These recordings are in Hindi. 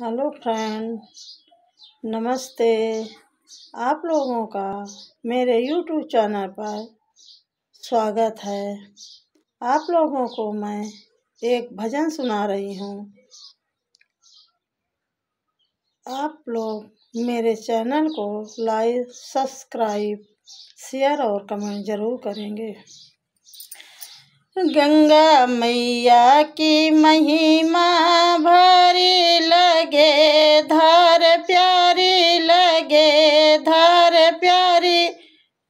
हेलो फ्रेंड नमस्ते आप लोगों का मेरे यूट्यूब चैनल पर स्वागत है आप लोगों को मैं एक भजन सुना रही हूँ आप लोग मेरे चैनल को लाइक सब्सक्राइब शेयर और कमेंट ज़रूर करेंगे गंगा मैया की महिमा धार प्यारी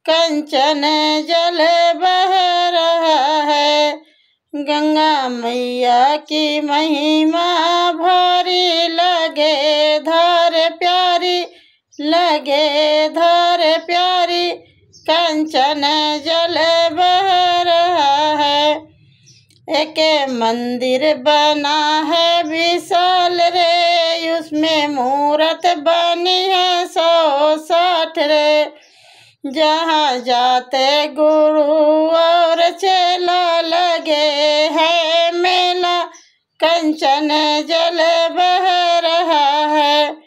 कंचन जल बह रहा है गंगा मैया की महिमा भारी लगे धार प्यारी लगे धार प्यारी कंचन जल बह रहा है एक मंदिर बना है विशाल रे उसमें मूरत बनी है रे जहाँ जाते गुरु और चेला लगे है मेला कंचन जल बह रहा है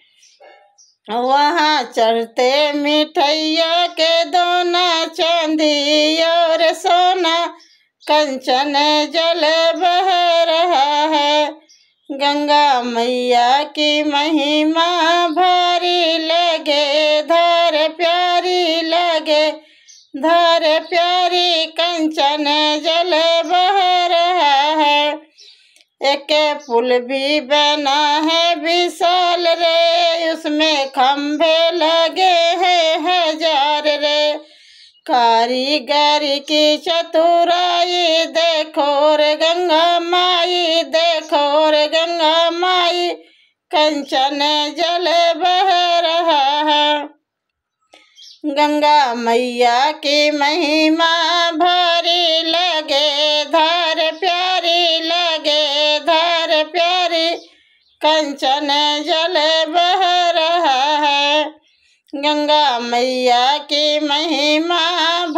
वहाँ चढ़ते मिठैया के दोना चांदी और सोना कंचन जल बह रहा है गंगा मैया की महिमा धर प्यारी कंचन जल बह रहा है एक पुल भी बना है विशाल रे उसमें खंभे लगे हैं हजार रे कारीगरी की चतुराई देखो रे गंगा माई देखो रे गंगा माई कंचन जल बह रहा है गंगा मैया की महिमा भरी लगे धर प्यारी लगे धर प्यारी कंचन जल बह रहा है गंगा मैया की महिमा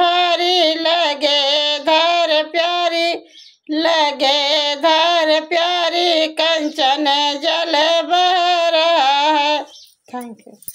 भरी लगे धर प्यारी लगे धर प्यारी कंचन जल बह रहा है थैंक यू